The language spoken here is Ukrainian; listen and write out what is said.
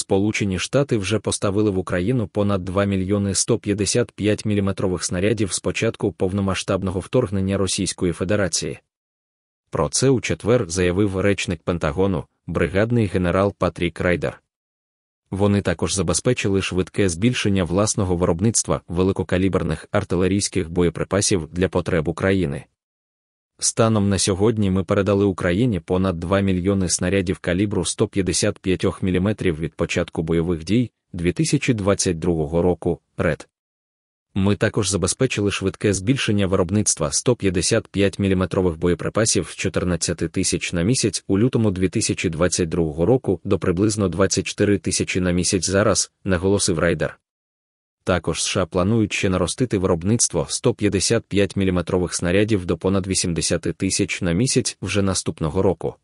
Сполучені Штати вже поставили в Україну понад 2 мільйони 155 міліметрових снарядів з початку повномасштабного вторгнення Російської Федерації. Про це у четвер заявив речник Пентагону, бригадний генерал Патрік Райдер. Вони також забезпечили швидке збільшення власного виробництва великокаліберних артилерійських боєприпасів для потреб України. Станом на сьогодні ми передали Україні понад 2 мільйони снарядів калібру 155 мм від початку бойових дій 2022 року. Ред. Ми також забезпечили швидке збільшення виробництва 155 мм боєприпасів з 14 тисяч на місяць у лютому 2022 року до приблизно 24 тисячі на місяць зараз, наголосив райдер. Також США планують ще наростити виробництво 155 мм снарядів до понад 80 тисяч на місяць вже наступного року.